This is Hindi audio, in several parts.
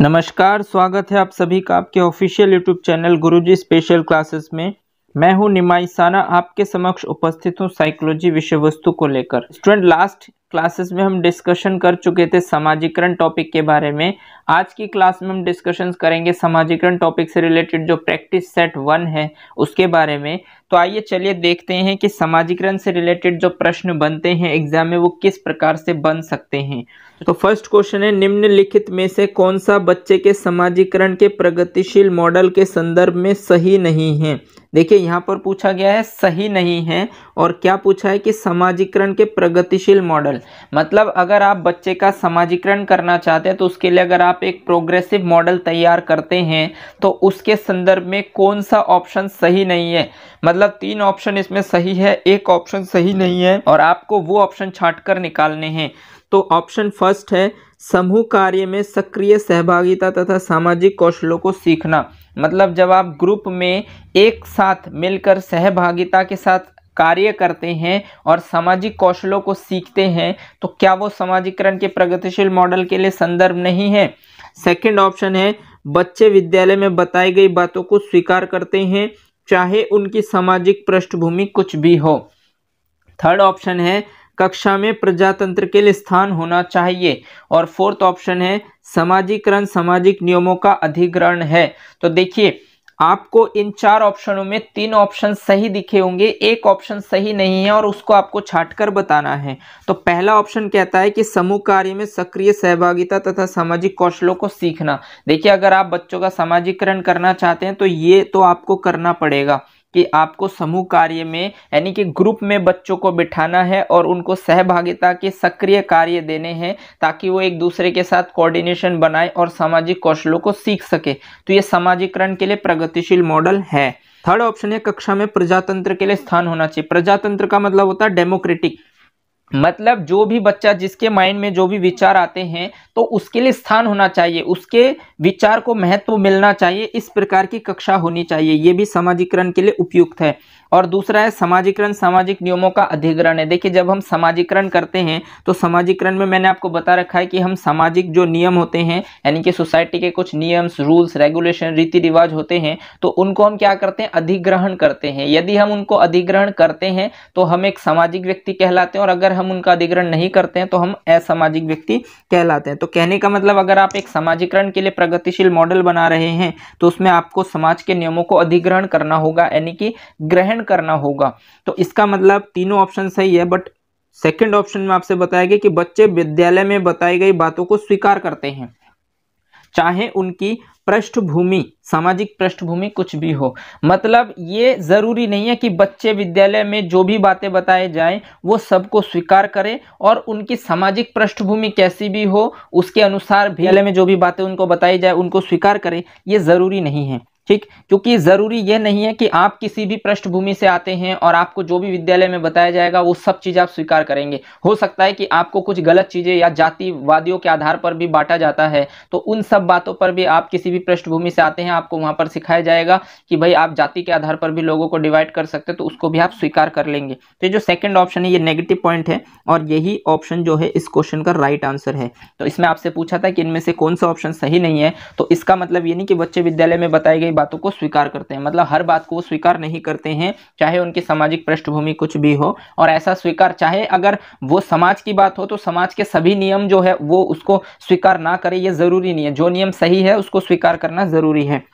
नमस्कार स्वागत है आप सभी का आपके official YouTube channel Guruji special classes में मैं हूं निमाई साना आपके समक्ष उपस्थित हूं साइकोलॉजी विषय वस्तु को लेकर स्टूडेंट लास्ट क्लासेस में हम डिस्कशन कर चुके थे समाजीकरण टॉपिक के बारे में आज की क्लास में हम डिस्कशन करेंगे समाजीकरण टॉपिक से रिलेटेड जो प्रैक्टिस सेट वन है उसके बारे में तो आइए चलिए देखते हैं कि समाजीकरण से रिलेटेड जो प्रश्न बनते हैं एग्जाम में वो किस प्रकार से बन सकते हैं तो फर्स्ट क्वेश्चन है निम्नलिखित में से कौन सा बच्चे के समाजीकरण के प्रगतिशील मॉडल के संदर्भ में सही नहीं है देखिए यहाँ पर पूछा गया है सही नहीं है और क्या पूछा है कि सामाजिकरण के प्रगतिशील मॉडल मतलब अगर आप बच्चे का समाजीकरण करना चाहते हैं तो उसके लिए अगर आप एक प्रोग्रेसिव मॉडल तैयार करते हैं तो उसके संदर्भ में कौन सा ऑप्शन सही नहीं है मतलब मतलब तीन ऑप्शन इसमें सही है एक ऑप्शन सही नहीं है और आपको वो ऑप्शन कर निकालने हैं तो ऑप्शन फर्स्ट है समूह कार्य में सक्रिय सहभागिता तथा सामाजिक कौशलों को सीखना मतलब जब आप ग्रुप में एक साथ मिलकर सहभागिता के साथ कार्य करते हैं और सामाजिक कौशलों को सीखते हैं तो क्या वो समाजीकरण के प्रगतिशील मॉडल के लिए संदर्भ नहीं है सेकंड ऑप्शन है बच्चे विद्यालय में बताई गई बातों को स्वीकार करते हैं चाहे उनकी सामाजिक पृष्ठभूमि कुछ भी हो थर्ड ऑप्शन है कक्षा में प्रजातंत्र के लिए स्थान होना चाहिए और फोर्थ ऑप्शन है समाजीकरण सामाजिक नियमों का अधिग्रहण है तो देखिए आपको इन चार ऑप्शनों में तीन ऑप्शन सही दिखे होंगे एक ऑप्शन सही नहीं है और उसको आपको छाट कर बताना है तो पहला ऑप्शन कहता है कि समूह कार्य में सक्रिय सहभागिता तथा सामाजिक कौशलों को सीखना देखिए अगर आप बच्चों का सामाजिकरण करना चाहते हैं तो ये तो आपको करना पड़ेगा कि आपको समूह कार्य में यानी कि ग्रुप में बच्चों को बिठाना है और उनको सहभागिता के सक्रिय कार्य देने हैं ताकि वो एक दूसरे के साथ कोऑर्डिनेशन बनाए और सामाजिक कौशलों को सीख सके तो ये सामाजिकरण के लिए प्रगतिशील मॉडल है थर्ड ऑप्शन है कक्षा में प्रजातंत्र के लिए स्थान होना चाहिए प्रजातंत्र का मतलब होता है डेमोक्रेटिक मतलब जो भी बच्चा जिसके माइंड में जो भी विचार आते हैं तो उसके लिए स्थान होना चाहिए उसके विचार को महत्व मिलना चाहिए इस प्रकार की कक्षा होनी चाहिए ये भी समाजीकरण के लिए उपयुक्त है और दूसरा है सामाजिकरण सामाजिक नियमों का अधिग्रहण है देखिए जब हम समाजीकरण करते हैं तो समाजीकरण में मैंने आपको बता रखा है कि हम सामाजिक जो नियम होते हैं यानी कि सोसाइटी के कुछ नियम्स रूल्स रेगुलेशन रीति रिवाज होते हैं तो उनको हम क्या करते हैं अधिग्रहण करते हैं यदि हम उनको अधिग्रहण करते हैं तो हम एक सामाजिक व्यक्ति कहलाते हैं और अगर हम उनका अधिग्रहण नहीं करते हैं तो हम असामाजिक व्यक्ति कहलाते हैं तो कहने का मतलब अगर आप एक समाजीकरण के लिए प्रगतिशील मॉडल बना रहे हैं तो उसमें आपको समाज के नियमों को अधिग्रहण करना होगा यानी कि ग्रहण डिपेंड करना होगा तो इसका मतलब तीनों ऑप्शन सही है बट सेकेंड ऑप्शन में आपसे बताया गया कि बच्चे विद्यालय में बताई गई बातों को स्वीकार करते हैं चाहे उनकी पृष्ठभूमि सामाजिक पृष्ठभूमि कुछ भी हो मतलब ये ज़रूरी नहीं है कि बच्चे विद्यालय में जो भी बातें बताए जाएं वो सबको स्वीकार करें और उनकी सामाजिक पृष्ठभूमि कैसी भी हो उसके अनुसार विद्यालय में जो भी बातें उनको बताई जाए उनको स्वीकार करें ये ज़रूरी नहीं है ठीक क्योंकि ज़रूरी यह नहीं है कि आप किसी भी पृष्ठभूमि से आते हैं और आपको जो भी विद्यालय में बताया जाएगा वो सब चीज़ आप स्वीकार करेंगे हो सकता है कि आपको कुछ गलत चीज़ें या जातिवादियों के आधार पर भी बांटा जाता है तो उन सब बातों पर भी आप किसी भी पृष्ठभूमि से आते हैं आपको वहाँ पर सिखाया जाएगा कि भाई आप जाति के आधार पर भी लोगों को डिवाइड कर सकते तो उसको भी आप स्वीकार कर लेंगे तो ये जो सेकेंड ऑप्शन है ये नेगेटिव पॉइंट है और यही ऑप्शन जो है इस क्वेश्चन का राइट आंसर है तो इसमें आपसे पूछा था कि इनमें से कौन सा ऑप्शन सही नहीं है तो इसका मतलब ये नहीं कि बच्चे विद्यालय में बताई गई बातों को स्वीकार करते हैं मतलब हर बात को वो स्वीकार नहीं करते हैं चाहे उनकी सामाजिक पृष्ठभूमि कुछ भी हो और ऐसा स्वीकार चाहे अगर वो समाज की बात हो तो समाज के सभी नियम जो है वो उसको स्वीकार ना करे ये ज़रूरी नहीं है जो नियम सही है उसको स्वीकार करना ज़रूरी है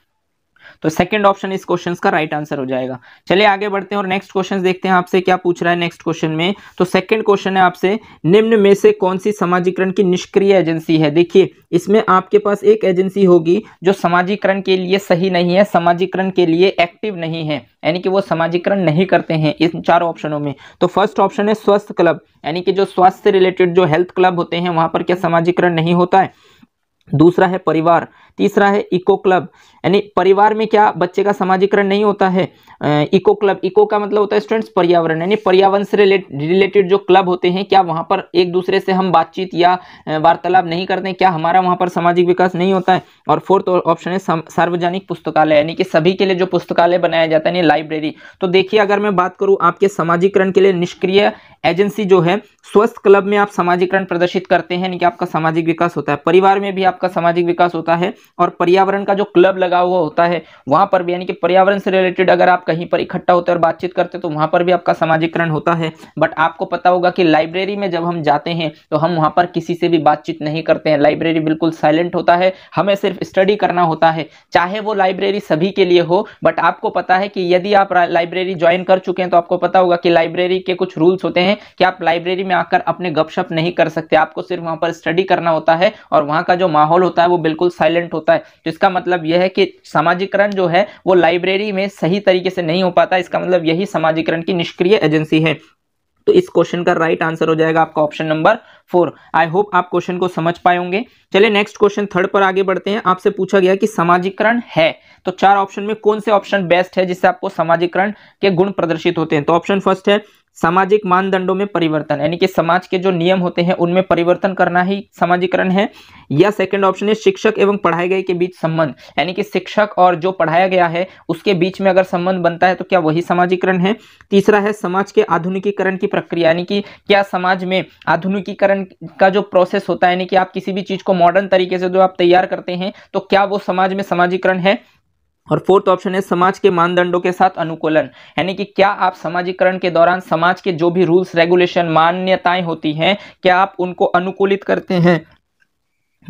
तो सेकंड ऑप्शन इस क्वेश्चन का राइट आंसर हो जाएगा चलिए आगे बढ़ते हैं और नेक्स्ट क्वेश्चन देखते हैं आपसे क्या पूछ रहा है नेक्स्ट क्वेश्चन में तो सेकंड क्वेश्चन है आपसे निम्न में से कौन सी समाजीकरण की निष्क्रिय एजेंसी है देखिए इसमें आपके पास एक एजेंसी होगी जो समाजीकरण के लिए सही नहीं है समाजीकरण के लिए एक्टिव नहीं है यानी कि वो समाजीकरण नहीं करते हैं इन चार ऑप्शनों में तो फर्स्ट ऑप्शन है स्वस्थ क्लब यानी कि जो स्वास्थ्य रिलेटेड जो हेल्थ क्लब होते हैं वहां पर क्या समाजीकरण नहीं होता है दूसरा है परिवार तीसरा है इको क्लब यानी परिवार में क्या बच्चे का समाजीकरण नहीं होता है इको क्लब इको का मतलब होता है स्टूडेंट्स पर्यावरण यानी पर्यावरण से रिलेटेड जो क्लब होते हैं क्या वहाँ पर एक दूसरे से हम बातचीत या वार्तालाप नहीं करते हैं? क्या हमारा वहाँ पर सामाजिक विकास नहीं होता है और फोर्थ ऑप्शन है सार्वजनिक पुस्तकालय यानी कि सभी के लिए जो पुस्तकालय बनाया जाता है यानी लाइब्रेरी तो देखिए अगर मैं बात करूँ आपके समाजीकरण के लिए निष्क्रिय एजेंसी जो है स्वस्थ क्लब में आप सामाजिकरण प्रदर्शित करते हैं यानी कि आपका सामाजिक विकास होता है परिवार में भी आपका सामाजिक विकास होता है और पर्यावरण का जो क्लब लगा हुआ होता है वहां पर भी यानी कि पर्यावरण से रिलेटेड अगर आप कहीं पर इकट्ठा होते और बातचीत करते तो वहां पर भी आपका सामाजिकरण होता है बट आपको पता होगा कि लाइब्रेरी में जब हम जाते हैं तो हम वहां पर किसी से भी बातचीत नहीं करते हैं लाइब्रेरी बिल्कुल साइलेंट होता है हमें सिर्फ स्टडी करना होता है चाहे वो लाइब्रेरी सभी के लिए हो बट आपको पता है कि यदि आप लाइब्रेरी ज्वाइन कर चुके हैं तो आपको पता होगा कि लाइब्रेरी के कुछ रूल्स होते हैं कि आप लाइब्रेरी में आकर अपने गपशप नहीं कर सकते आपको सिर्फ वहां पर स्टडी करना होता है और वहां का जो माहौल होता है वो बिल्कुल साइलेंट प्रेजेंट होता है तो इसका मतलब यह है कि समाजीकरण जो है वो लाइब्रेरी में सही तरीके से नहीं हो पाता इसका मतलब यही समाजीकरण की निष्क्रिय एजेंसी है तो इस क्वेश्चन का राइट आंसर हो जाएगा आपका option number four I hope आप क्वेश्चन को समझ पाए होंगे चलिए नेक्स्ट क्वेश्चन थर्ड पर आगे बढ़ते हैं आपसे पूछा गया कि समाजीकरण है तो चार ऑप्शन में कौन से ऑप्शन बेस्ट है जिससे आपको समाजीकरण के गुण प्रदर्शित होते हैं तो ऑप्शन फर्स्ट है सामाजिक मानदंडों में परिवर्तन यानी कि समाज के जो नियम होते हैं उनमें परिवर्तन करना ही समाजीकरण है या सेकंड ऑप्शन है शिक्षक एवं पढ़ाए गए के बीच संबंध यानी कि शिक्षक और जो पढ़ाया गया है उसके बीच में अगर संबंध बनता है तो क्या वही समाजीकरण है तीसरा है समाज के आधुनिकीकरण की प्रक्रिया यानी कि क्या समाज में आधुनिकीकरण का जो प्रोसेस होता है यानी कि आप किसी भी चीज़ को मॉडर्न तरीके से जो आप तैयार करते हैं तो क्या वो समाज में समाजीकरण है और फोर्थ ऑप्शन है समाज के मानदंडों के साथ अनुकूलन यानी कि क्या आप समाजीकरण के दौरान समाज के जो भी रूल्स रेगुलेशन मान्यताएं होती हैं क्या आप उनको अनुकूलित करते हैं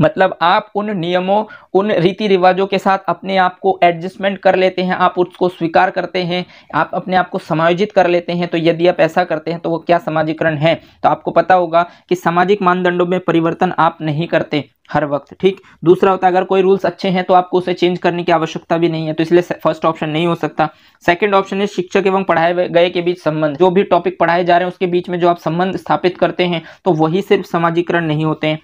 मतलब आप उन नियमों उन रीति रिवाजों के साथ अपने आप को एडजस्टमेंट कर लेते हैं आप उसको स्वीकार करते हैं आप अपने आप को समायोजित कर लेते हैं तो यदि आप ऐसा करते हैं तो वो क्या समाजीकरण है तो आपको पता होगा कि सामाजिक मानदंडों में परिवर्तन आप नहीं करते हर वक्त ठीक दूसरा होता है अगर कोई रूल्स अच्छे हैं तो आपको उसे चेंज करने की आवश्यकता भी नहीं है तो इसलिए फर्स्ट ऑप्शन नहीं हो सकता सेकंड ऑप्शन है शिक्षक एवं पढ़ाए गए के बीच संबंध जो भी टॉपिक पढ़ाए जा रहे हैं उसके बीच में जो आप संबंध स्थापित करते हैं तो वही सिर्फ समाजीकरण नहीं होते हैं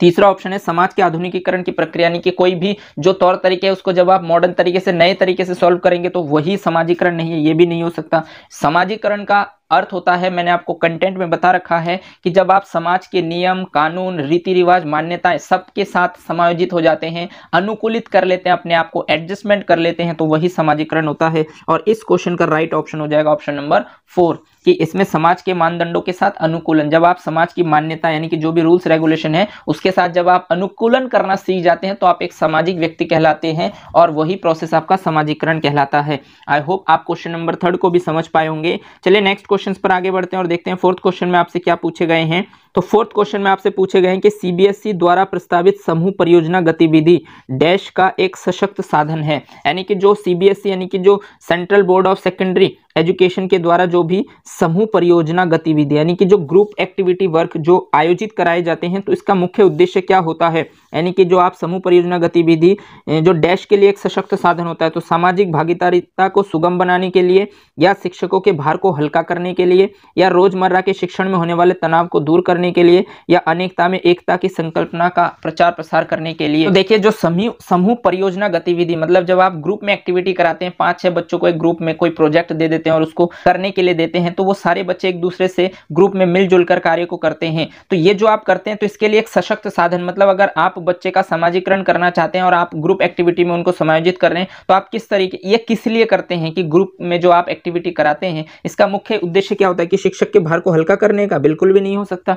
तीसरा ऑप्शन है समाज के आधुनिकीकरण की प्रक्रिया यानी कि कोई भी जो तौर तरीके है उसको जब आप मॉडर्न तरीके से नए तरीके से सॉल्व करेंगे तो वही समाजीकरण नहीं है ये भी नहीं हो सकता समाजीकरण का अर्थ होता है मैंने आपको कंटेंट में बता रखा है कि जब आप समाज के नियम कानून रीति रिवाज मान्यताएं सबके साथ समायोजित हो जाते हैं अनुकूलित कर लेते हैं अपने आप को एडजस्टमेंट कर लेते हैं तो वही समाजीकरण होता है और इस क्वेश्चन का राइट ऑप्शन हो जाएगा ऑप्शन नंबर फोर कि इसमें समाज के मानदंडों के साथ अनुकूलन जब आप समाज की मान्यता यानी कि जो भी रूल्स रेगुलेशन है उसके साथ जब आप अनुकूलन करना सीख जाते हैं तो आप एक सामाजिक व्यक्ति कहलाते हैं और वही प्रोसेस आपका समाजीकरण कहलाता है आई होप आप क्वेश्चन नंबर थर्ड को भी समझ पाए होंगे चलिए नेक्स्ट क्वेश्चन पर आगे बढ़ते हैं और देखते हैं फोर्थ क्वेश्चन में आपसे क्या पूछे गए हैं तो फोर्थ क्वेश्चन में आपसे पूछे गए हैं कि सीबीएसई e द्वारा प्रस्तावित समूह परियोजना गतिविधि डैश का एक सशक्त साधन है यानी कि जो सीबीएसई e, यानी कि जो central board of secondary education के द्वारा जो भी समूह परियोजना गतिविधि यानी कि जो ग्रुप एक्टिविटी वर्क जो आयोजित कराए जाते हैं तो इसका मुख्य उद्देश्य क्या होता है यानी कि जो आप समूह परियोजना गतिविधि जो डैश के लिए एक सशक्त साधन होता है तो सामाजिक भागीदारिता को सुगम बनाने के लिए या शिक्षकों के भार को हल्का करने के लिए या रोजमर्रा के शिक्षण में होने वाले तनाव को दूर करने करने के लिए या अनेकता में एकता की संकल्पना का प्रचार प्रसार करने के लिए तो देखिए जो समूह समूह परियोजना गतिविधि मतलब जब आप ग्रुप में एक्टिविटी कराते हैं पांच छह बच्चों को एक ग्रुप में कोई प्रोजेक्ट दे देते हैं और उसको करने के लिए देते हैं तो वो सारे बच्चे एक दूसरे से ग्रुप में मिलजुल कर कार्य को करते हैं तो ये जो आप करते हैं तो इसके लिए एक सशक्त साधन मतलब अगर आप बच्चे का समाजीकरण करना चाहते हैं और आप ग्रुप एक्टिविटी में उनको समायोजित कर रहे हैं तो आप किस तरीके ये किस लिए करते हैं कि ग्रुप में जो आप एक्टिविटी कराते हैं इसका मुख्य उद्देश्य क्या होता है कि शिक्षक के भार को हल्का करने का बिल्कुल भी नहीं हो सकता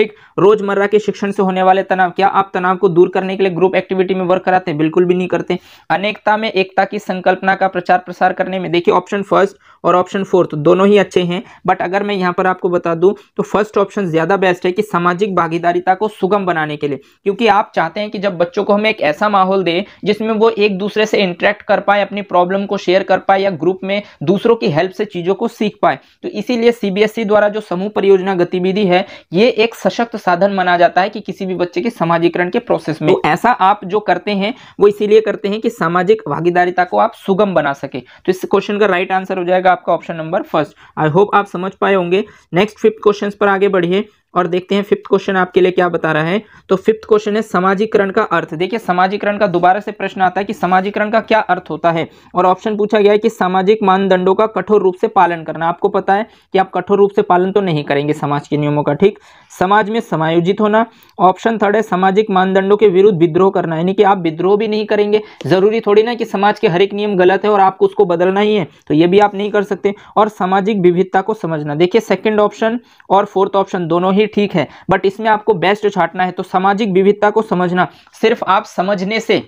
ठीक रोजमर्रा के शिक्षण से होने वाले तनाव क्या आप तनाव को दूर करने के लिए ग्रुप एक्टिविटी में वर्क कराते हैं बिल्कुल भी नहीं करते अनेकता में एकता की संकल्पना का प्रचार प्रसार करने में देखिए ऑप्शन फर्स्ट और ऑप्शन फोर्थ दोनों ही अच्छे हैं बट अगर मैं यहाँ पर आपको बता दूँ तो फर्स्ट ऑप्शन ज़्यादा बेस्ट है कि सामाजिक भागीदारीता को सुगम बनाने के लिए क्योंकि आप चाहते हैं कि जब बच्चों को हम एक ऐसा माहौल दें जिसमें वो एक दूसरे से इंटरेक्ट कर पाए अपनी प्रॉब्लम को शेयर कर पाए या ग्रुप में दूसरों की हेल्प से चीज़ों को सीख पाए तो इसीलिए सीबीएसई e द्वारा जो समूह परियोजना गतिविधि है ये एक सशक्त साधन माना जाता है कि किसी भी बच्चे के समाजीकरण के प्रोसेस में तो ऐसा आप जो करते हैं वो इसीलिए करते हैं कि सामाजिक भागीदारिता को आप सुगम बना सके तो इस क्वेश्चन का राइट आंसर हो जाएगा आपका option number first I hope आप समझ पाए होंगे नेक्स्ट फिफ्थ क्वेश्चन पर आगे बढ़िए और देखते हैं फिफ्थ क्वेश्चन आपके लिए क्या बता रहा है तो फिफ्थ क्वेश्चन है समाजीकरण का अर्थ देखिए समाजीकरण का दोबारा से प्रश्न आता है कि समाजीकरण का क्या अर्थ होता है और ऑप्शन पूछा गया है कि सामाजिक मानदंडों का कठोर रूप से पालन करना आपको पता है कि आप कठोर रूप से पालन तो नहीं करेंगे समाज के नियमों का ठीक समाज में समायोजित होना ऑप्शन थर्ड है सामाजिक मानदंडों के विरुद्ध विद्रोह करना यानी कि आप विद्रोह भी नहीं करेंगे जरूरी थोड़ी ना कि समाज के हर एक नियम गलत है और आपको उसको बदलना ही है तो ये भी आप नहीं कर सकते और सामाजिक विविधता को समझना देखिए सेकेंड ऑप्शन और फोर्थ ऑप्शन दोनों ही ही ठीक है बट इसमें आपको बेस्ट छाटना है तो सामाजिक विविधता को समझना सिर्फ आप समझने से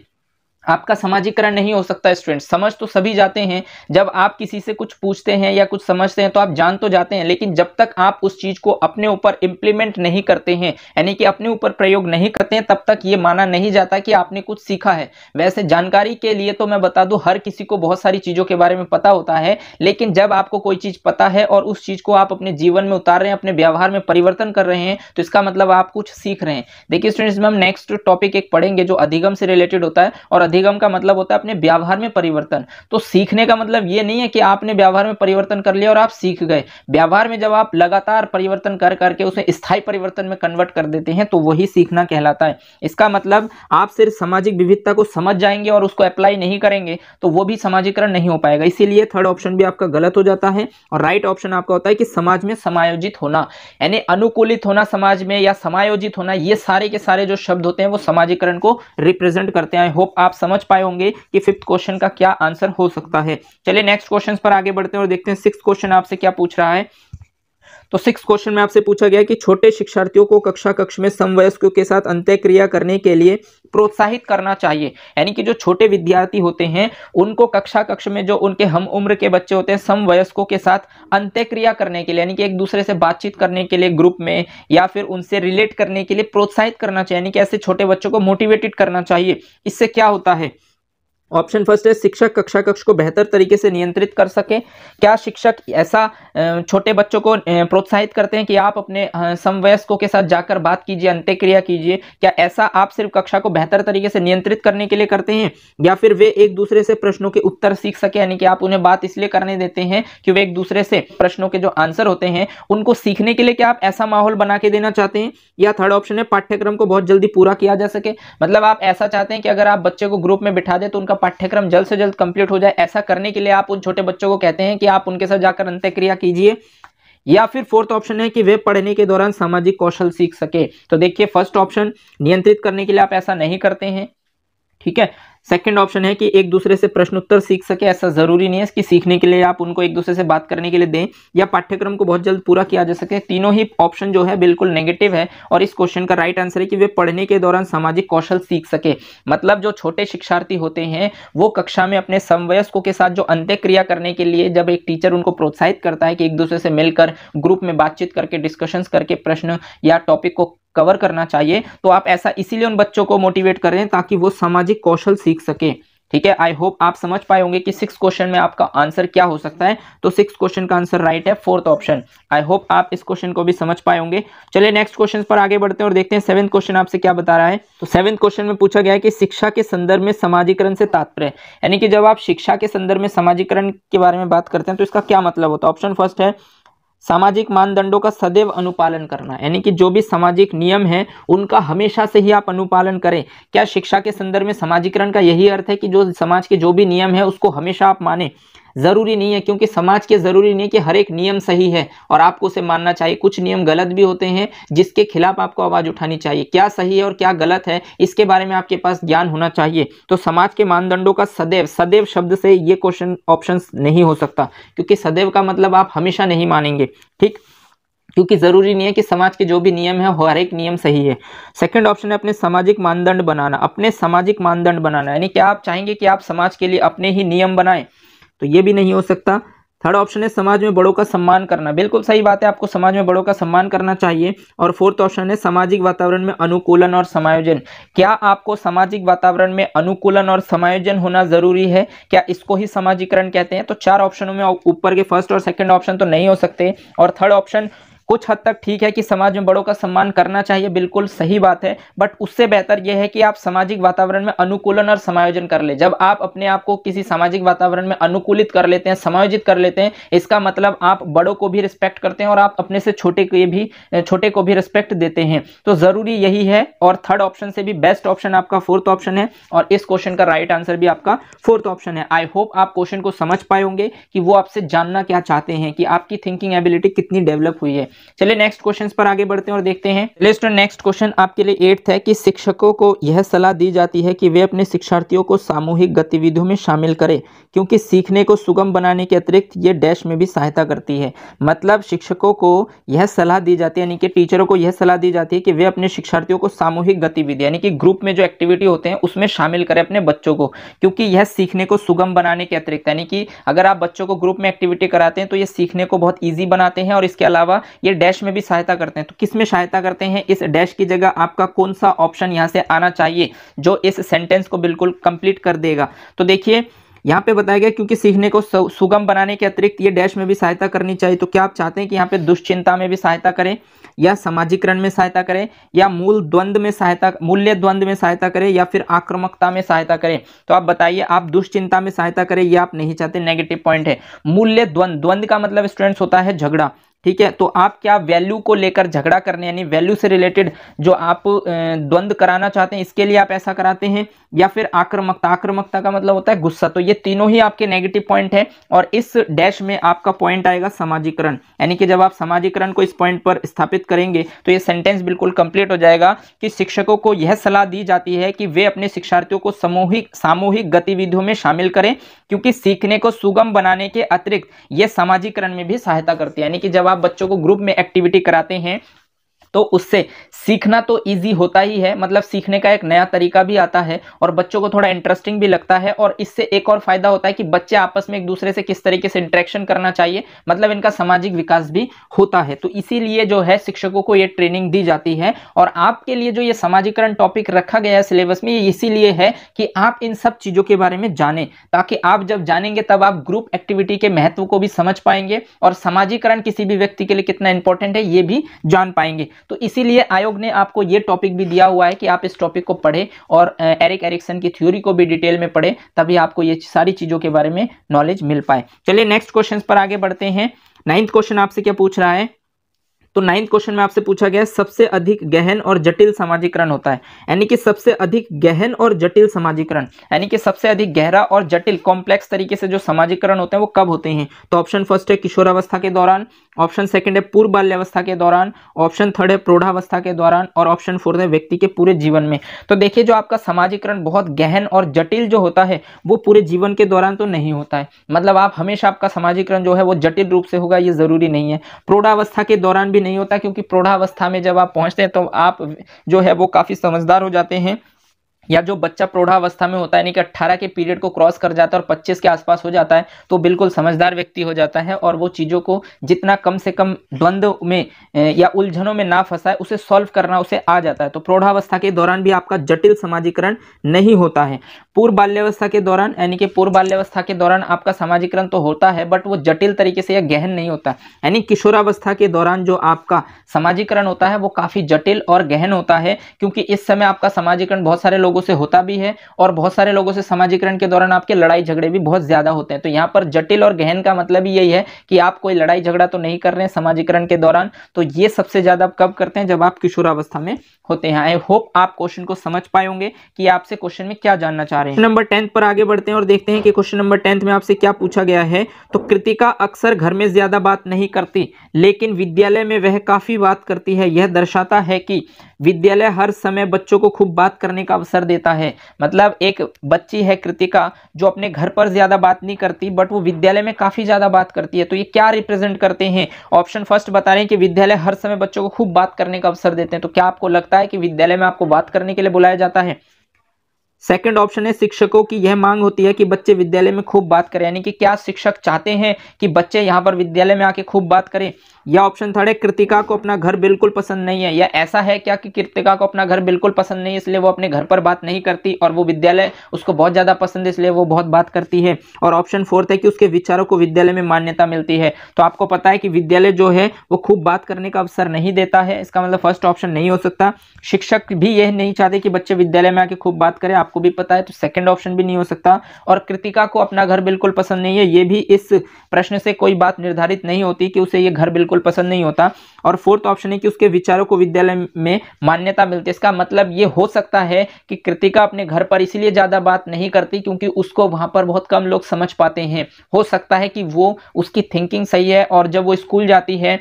आपका समाजीकरण नहीं हो सकता स्टूडेंट समझ तो सभी जाते हैं जब आप किसी से कुछ पूछते हैं या कुछ समझते हैं तो आप जान तो जाते हैं लेकिन जब तक आप उस चीज को अपने ऊपर इम्प्लीमेंट नहीं करते हैं यानी कि अपने ऊपर प्रयोग नहीं करते हैं तब तक ये माना नहीं जाता कि आपने कुछ सीखा है वैसे जानकारी के लिए तो मैं बता दूं हर किसी को बहुत सारी चीज़ों के बारे में पता होता है लेकिन जब आपको कोई चीज़ पता है और उस चीज़ को आप अपने जीवन में उतार रहे हैं अपने व्यवहार में परिवर्तन कर रहे हैं तो इसका मतलब आप कुछ सीख रहे हैं देखिए स्टूडेंट्स में हम नेक्स्ट टॉपिक एक पढ़ेंगे जो अधिगम से रिलेटेड होता है और अधिगम का मतलब होता है अपने व्यवहार में परिवर्तन तो सीखने का मतलब ये नहीं है कि आपने व्यवहार में परिवर्तन कर लिया और आप सीख गए व्यवहार में जब आप लगातार परिवर्तन कर करके उसे स्थायी परिवर्तन में कन्वर्ट कर देते हैं तो वही सीखना कहलाता है इसका मतलब आप सिर्फ सामाजिक विविधता को समझ जाएंगे और उसको अप्लाई नहीं करेंगे तो वो भी समाजीकरण नहीं हो पाएगा इसीलिए थर्ड ऑप्शन भी आपका गलत हो जाता है और राइट ऑप्शन आपका होता है कि समाज में समायोजित होना यानी अनुकूलित होना समाज में या समायोजित होना ये सारे के सारे जो शब्द होते हैं वो समाजीकरण को रिप्रेजेंट करते हैं आई होप आप समझ पाए होंगे कि फिफ्थ क्वेश्चन का क्या आंसर हो सकता है चलिए नेक्स्ट क्वेश्चन पर आगे बढ़ते हैं और देखते हैं सिक्स क्वेश्चन आपसे क्या पूछ रहा है तो सिक्स क्वेश्चन में आपसे पूछा गया कि छोटे शिक्षार्थियों को कक्षा कक्ष में समवयस्कों के साथ अंत्यक्रिया करने के लिए प्रोत्साहित करना चाहिए यानी कि जो छोटे विद्यार्थी होते हैं उनको कक्षा कक्ष में जो उनके हम उम्र के बच्चे होते हैं समवयस्कों के साथ अंत्यक्रिया करने के लिए यानी कि एक दूसरे से बातचीत करने के लिए ग्रुप में या फिर उनसे रिलेट करने के लिए प्रोत्साहित करना चाहिए यानी कि ऐसे छोटे बच्चों को मोटिवेटेड करना चाहिए इससे क्या होता है ऑप्शन फर्स्ट है शिक्षक कक्षा कक्ष को बेहतर तरीके से नियंत्रित कर सके क्या शिक्षक ऐसा छोटे बच्चों को प्रोत्साहित करते हैं कि आप अपने समवयस्कों के साथ जाकर बात कीजिए अंत्यक्रिया कीजिए क्या ऐसा आप सिर्फ कक्षा को बेहतर तरीके से नियंत्रित करने के लिए करते हैं या फिर वे एक दूसरे से प्रश्नों के उत्तर सीख सके यानी कि आप उन्हें बात इसलिए करने देते हैं कि वे एक दूसरे से प्रश्नों के जो आंसर होते हैं उनको सीखने के लिए क्या आप ऐसा माहौल बना के देना चाहते हैं या थर्ड ऑप्शन है पाठ्यक्रम को बहुत जल्दी पूरा किया जा सके मतलब आप ऐसा चाहते हैं कि अगर आप बच्चे को ग्रुप में बिठा दे तो उनका पाठ्यक्रम जल्द से जल्द कंप्लीट हो जाए ऐसा करने के लिए आप उन छोटे बच्चों को कहते हैं कि आप उनके साथ जाकर अंत्यक्रिया कीजिए या फिर फोर्थ ऑप्शन है कि वे पढ़ने के दौरान सामाजिक कौशल सीख सके तो देखिए फर्स्ट ऑप्शन नियंत्रित करने के लिए आप ऐसा नहीं करते हैं ठीक है सेकंड ऑप्शन है कि एक दूसरे से प्रश्न उत्तर सीख सके ऐसा जरूरी नहीं है कि सीखने के लिए आप उनको एक दूसरे से बात करने के लिए दें या पाठ्यक्रम को बहुत जल्द पूरा किया जा सके तीनों ही ऑप्शन जो है बिल्कुल नेगेटिव है और इस क्वेश्चन का राइट आंसर है कि वे पढ़ने के दौरान सामाजिक कौशल सीख सके मतलब जो छोटे शिक्षार्थी होते हैं वो कक्षा में अपने समवयस्कों के साथ जो अंत्यक्रिया करने के लिए जब एक टीचर उनको प्रोत्साहित करता है कि एक दूसरे से मिलकर ग्रुप में बातचीत करके डिस्कशंस करके प्रश्न या टॉपिक को कवर करना चाहिए तो आप ऐसा इसीलिए उन बच्चों को मोटिवेट करें ताकि वो सामाजिक कौशल सीख सके ठीक है आई होप आप समझ पाए होंगे कि सिक्स क्वेश्चन में आपका आंसर क्या हो सकता है तो सिक्स क्वेश्चन का आंसर राइट है फोर्थ ऑप्शन आई होप आप इस क्वेश्चन को भी समझ पाए होंगे चलिए नेक्स्ट क्वेश्चन पर आगे बढ़ते हैं और देखते हैं सेवंथ क्वेश्चन आपसे क्या बता रहा है तो सेवंथ क्वेश्चन में पूछा गया है कि शिक्षा के संदर्भ में समाजीकरण से तात्पर्य यानी कि जब आप शिक्षा के संदर्भ में समाजीकरण के बारे में बात करते हैं तो इसका क्या मतलब होता है ऑप्शन फर्स्ट है सामाजिक मानदंडों का सदैव अनुपालन करना यानी कि जो भी सामाजिक नियम है उनका हमेशा से ही आप अनुपालन करें क्या शिक्षा के संदर्भ में समाजीकरण का यही अर्थ है कि जो समाज के जो भी नियम है उसको हमेशा आप माने ज़रूरी नहीं है क्योंकि समाज के ज़रूरी नहीं कि हर एक नियम सही है और आपको उसे मानना चाहिए कुछ नियम गलत भी होते हैं जिसके खिलाफ आपको आवाज़ उठानी चाहिए क्या सही है और क्या गलत है इसके बारे में आपके पास ज्ञान होना चाहिए तो समाज के मानदंडों का सदैव सदैव शब्द से ये क्वेश्चन ऑप्शन नहीं हो सकता क्योंकि सदैव का मतलब आप हमेशा नहीं मानेंगे ठीक क्योंकि ज़रूरी नहीं है कि समाज के जो भी नियम है हर एक नियम सही है सेकंड ऑप्शन है अपने सामाजिक मानदंड बनाना अपने सामाजिक मानदंड बनाना यानी क्या आप चाहेंगे कि आप समाज के लिए अपने ही नियम बनाएं तो ये भी नहीं हो सकता थर्ड ऑप्शन है समाज में बड़ों का सम्मान करना बिल्कुल सही बात है आपको समाज में बड़ों का सम्मान करना चाहिए और फोर्थ ऑप्शन है सामाजिक वातावरण में अनुकूलन और समायोजन क्या आपको सामाजिक वातावरण में अनुकूलन और समायोजन होना जरूरी है क्या इसको ही समाजीकरण कहते हैं तो चार ऑप्शनों में ऊपर के फर्स्ट और सेकेंड ऑप्शन तो नहीं हो सकते और थर्ड ऑप्शन कुछ हद तक ठीक है कि समाज में बड़ों का सम्मान करना चाहिए बिल्कुल सही बात है बट उससे बेहतर यह है कि आप सामाजिक वातावरण में अनुकूलन और समायोजन कर ले जब आप अपने आप को किसी सामाजिक वातावरण में अनुकूलित कर लेते हैं समायोजित कर लेते हैं इसका मतलब आप बड़ों को भी रिस्पेक्ट करते हैं और आप अपने से छोटे को भी छोटे को भी रिस्पेक्ट देते हैं तो ज़रूरी यही है और थर्ड ऑप्शन से भी बेस्ट ऑप्शन आपका फोर्थ ऑप्शन है और इस क्वेश्चन का राइट आंसर भी आपका फोर्थ ऑप्शन है आई होप आप क्वेश्चन को समझ पाए होंगे कि वो आपसे जानना क्या चाहते हैं कि आपकी थिंकिंग एबिलिटी कितनी डेवलप हुई है चलिए नेक्स्ट क्वेश्चन पर आगे बढ़ते हैं और देखते हैं लिस्ट नेक्स्ट क्वेश्चन आपके लिए एट्थ है कि शिक्षकों को यह सलाह दी जाती है कि वे अपने शिक्षार्थियों को सामूहिक गतिविधियों में शामिल करें क्योंकि सीखने को सुगम बनाने के अतिरिक्त ये डैश में भी सहायता करती है मतलब शिक्षकों को यह सलाह दी जाती है यानी कि टीचरों को यह सलाह दी जाती है कि वे अपने शिक्षार्थियों को सामूहिक गतिविधि यानी कि ग्रुप में जो एक्टिविटी होते हैं उसमें शामिल करें अपने बच्चों को क्योंकि यह सीखने को सुगम बनाने के अतिरिक्त यानी कि अगर आप बच्चों को ग्रुप में एक्टिविटी कराते हैं तो ये सीखने को बहुत ईजी बनाते हैं और इसके अलावा ये डैश में भी सहायता करते हैं तो किस में सहायता करते हैं इस डैश की जगह आपका कौन सा ऑप्शन यहाँ से आना चाहिए जो इस सेंटेंस को बिल्कुल कंप्लीट कर देगा तो देखिए यहाँ पे बताया गया क्योंकि सीखने को सुगम बनाने के अतिरिक्त ये डैश में भी सहायता करनी चाहिए तो क्या आप चाहते हैं कि यहाँ पे दुश्चिंता में भी सहायता करें या सामाजिकरण में सहायता करें या मूल द्वंद्व में सहायता मूल्य द्वंद्व में सहायता करें या फिर आक्रामकता में सहायता करें तो आप बताइए आप दुश्चिंता में सहायता करें या आप नहीं चाहते नेगेटिव पॉइंट है मूल्य द्वंद्व द्वंद्व का मतलब स्टूडेंट्स होता है झगड़ा ठीक है तो आप क्या वैल्यू को लेकर झगड़ा करने यानी वैल्यू से रिलेटेड जो आप द्वंद्व कराना चाहते हैं इसके लिए आप ऐसा कराते हैं या फिर आक्रमकता आक्रमकता का मतलब होता है गुस्सा तो ये तीनों ही आपके नेगेटिव पॉइंट है और इस डैश में आपका पॉइंट आएगा समाजीकरण यानी कि जब आप समाजीकरण को इस पॉइंट पर स्थापित करेंगे तो ये सेंटेंस बिल्कुल कंप्लीट हो जाएगा कि शिक्षकों को यह सलाह दी जाती है कि वे अपने शिक्षार्थियों को सामूहिक सामूहिक गतिविधियों में शामिल करें क्योंकि सीखने को सुगम बनाने के अतिरिक्त यह समाजीकरण में भी सहायता करती है यानी कि जब आप बच्चों को ग्रुप में एक्टिविटी कराते हैं तो उससे सीखना तो ईजी होता ही है मतलब सीखने का एक नया तरीका भी आता है और बच्चों को थोड़ा इंटरेस्टिंग भी लगता है और इससे एक और फायदा होता है कि बच्चे आपस में एक दूसरे से किस तरीके से इंट्रैक्शन करना चाहिए मतलब इनका सामाजिक विकास भी होता है तो इसीलिए जो है शिक्षकों को ये ट्रेनिंग दी जाती है और आपके लिए जो ये समाजीकरण टॉपिक रखा गया है सिलेबस में ये इसीलिए है कि आप इन सब चीज़ों के बारे में जाने ताकि आप जब जानेंगे तब आप ग्रुप एक्टिविटी के महत्व को भी समझ पाएंगे और समाजीकरण किसी भी व्यक्ति के लिए कितना इंपॉर्टेंट है ये भी जान पाएंगे तो इसीलिए आयोग ने आपको ये टॉपिक भी दिया हुआ है कि आप इस टॉपिक को पढ़ें और एरिक एरिक्सन की थ्योरी को भी डिटेल में पढ़ें तभी आपको ये सारी चीज़ों के बारे में नॉलेज मिल पाए चलिए नेक्स्ट क्वेश्चन पर आगे बढ़ते हैं नाइन्थ क्वेश्चन आपसे क्या पूछ रहा है तो नाइन्थ क्वेश्चन में आपसे पूछा गया है सबसे अधिक गहन और जटिल सामाजिकरण होता है यानी कि सबसे अधिक गहन और जटिल समाजीकरण यानी कि सबसे अधिक गहरा और जटिल कॉम्प्लेक्स तरीके से जो सामाजिकरण होते हैं वो कब होते हैं तो ऑप्शन फर्स्ट है किशोरावस्था के दौरान ऑप्शन सेकंड है पूर्व बाल्यावस्था के दौरान ऑप्शन थर्ड है प्रौढ़ावस्था के दौरान और ऑप्शन फोर्थ है व्यक्ति के पूरे जीवन में तो देखिए जो आपका समाजीकरण बहुत गहन और जटिल जो होता है वो पूरे जीवन के दौरान तो नहीं होता है मतलब आप हमेशा आपका समाजीकरण जो है वो जटिल रूप से होगा ये ज़रूरी नहीं है प्रौढ़ावस्था के दौरान भी नहीं होता क्योंकि प्रौढ़ावस्था में जब आप पहुँचते हैं तो आप जो है वो काफ़ी समझदार हो जाते हैं या जो बच्चा प्रौढ़ावस्था में होता है यानी कि अट्ठारह के पीरियड को क्रॉस कर जाता है और पच्चीस के आसपास हो जाता है तो बिल्कुल समझदार व्यक्ति हो जाता है और वो चीज़ों को जितना कम से कम द्वंद्व में या उलझनों में ना फंसाए उसे सॉल्व करना उसे आ जाता है तो प्रौढ़ावस्था के दौरान भी आपका जटिल समाजीकरण नहीं होता है पूर्व बाल्यावस्था के दौरान यानी कि पूर्व बाल्यावस्था के दौरान आपका समाजीकरण तो होता है बट वो जटिल तरीके से या गहन नहीं होता यानी किशोरावस्था के दौरान जो आपका समाजीकरण होता है वो काफ़ी जटिल और गहन होता है क्योंकि इस समय आपका समाजीकरण बहुत सारे लोग लोगों से होता भी है और बहुत सारे लोगों से समाजीकरण के दौरान आपके लड़ाई झगड़े भी बहुत ज्यादा होते हैं तो यहाँ पर जटिल और गहन का मतलब यही है कि आप कोई लड़ाई झगड़ा तो नहीं कर रहे हैं समाजीकरण के दौरान तो ये सबसे ज्यादा आप कब करते हैं जब आप किशोरावस्था में होते हैं आई होप आप क्वेश्चन को समझ पाए होंगे कि आपसे क्वेश्चन में क्या जानना चाह रहे हैं नंबर टेंथ पर आगे बढ़ते हैं और देखते हैं कि क्वेश्चन नंबर टेंथ में आपसे क्या पूछा गया है तो कृतिका अक्सर घर में ज्यादा बात नहीं करती लेकिन विद्यालय में वह काफी बात करती है यह दर्शाता है कि विद्यालय हर समय बच्चों को खूब बात करने का अवसर देता है मतलब एक बच्ची है कृतिका जो अपने घर पर ज़्यादा बात नहीं करती बट वो विद्यालय में काफ़ी ज़्यादा बात करती है तो ये क्या रिप्रेजेंट करते हैं ऑप्शन फर्स्ट बता रहे हैं कि विद्यालय हर समय बच्चों को खूब बात करने का अवसर देते हैं तो क्या आपको लगता है कि विद्यालय में आपको बात करने के लिए बुलाया जाता है सेकंड ऑप्शन है शिक्षकों की यह मांग होती है कि बच्चे विद्यालय में खूब बात करें यानी कि क्या शिक्षक चाहते हैं कि बच्चे यहाँ पर विद्यालय में आके खूब बात करें या ऑप्शन थर्ड है कृतिका को अपना घर बिल्कुल पसंद नहीं है या ऐसा है क्या कि कृतिका को अपना घर बिल्कुल पसंद नहीं है इसलिए वो अपने घर पर बात नहीं करती और वो विद्यालय उसको बहुत ज़्यादा पसंद है इसलिए वो बहुत बात करती है और ऑप्शन फोर्थ है कि उसके विचारों को विद्यालय में मान्यता मिलती है तो आपको पता है कि विद्यालय जो है वो खूब बात करने का अवसर नहीं देता है इसका मतलब फर्स्ट ऑप्शन नहीं हो सकता शिक्षक भी यह नहीं चाहते कि बच्चे विद्यालय में आके खूब बात करें आप आपको भी पता है तो सेकंड ऑप्शन भी नहीं हो सकता और कृतिका को अपना घर बिल्कुल पसंद नहीं है ये भी इस प्रश्न से कोई बात निर्धारित नहीं होती कि उसे ये घर बिल्कुल पसंद नहीं होता और फोर्थ ऑप्शन है कि उसके विचारों को विद्यालय में मान्यता मिलती है इसका मतलब ये हो सकता है कि कृतिका अपने घर पर इसीलिए ज़्यादा बात नहीं करती क्योंकि उसको वहाँ पर बहुत कम लोग समझ पाते हैं हो सकता है कि वो उसकी थिंकिंग सही है और जब वो स्कूल जाती है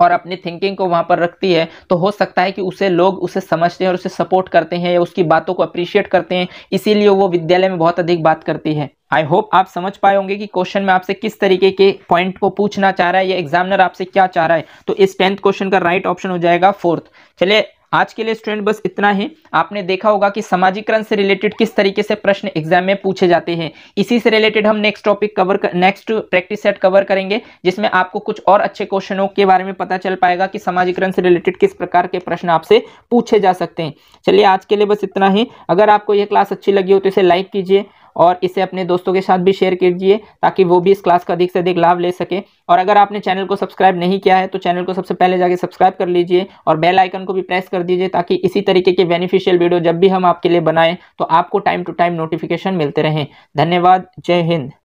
और अपनी थिंकिंग को वहाँ पर रखती है तो हो सकता है कि उसे लोग उसे समझते हैं और उसे सपोर्ट करते हैं या उसकी बातों को अप्रिशिएट करते हैं इसीलिए वो विद्यालय में बहुत अधिक बात करती है आई होप आप समझ पाए होंगे कि क्वेश्चन में आपसे किस तरीके के पॉइंट को पूछना चाह रहा है या एग्जामिनर आपसे क्या चाह रहा है तो इस टेंथ क्वेश्चन का राइट ऑप्शन हो जाएगा फोर्थ चलिए आज के लिए स्टूडेंट बस इतना ही आपने देखा होगा कि सामाजिकरण से रिलेटेड किस तरीके से प्रश्न एग्जाम में पूछे जाते हैं इसी से रिलेटेड हम नेक्स्ट टॉपिक कवर कर, नेक्स्ट प्रैक्टिस सेट कवर करेंगे जिसमें आपको कुछ और अच्छे क्वेश्चनों के बारे में पता चल पाएगा कि सामाजिकरण से रिलेटेड किस प्रकार के प्रश्न आपसे पूछे जा सकते हैं चलिए आज के लिए बस इतना ही अगर आपको यह क्लास अच्छी लगी हो तो इसे लाइक कीजिए और इसे अपने दोस्तों के साथ भी शेयर कीजिए ताकि वो भी इस क्लास का अधिक से अधिक लाभ ले सके और अगर आपने चैनल को सब्सक्राइब नहीं किया है तो चैनल को सबसे पहले जाके सब्सक्राइब कर लीजिए और बेल आइकन को भी प्रेस कर दीजिए ताकि इसी तरीके के बेनिफिशियल वीडियो जब भी हम आपके लिए बनाएं तो आपको टाइम टू टाइम नोटिफिकेशन मिलते रहें धन्यवाद जय हिंद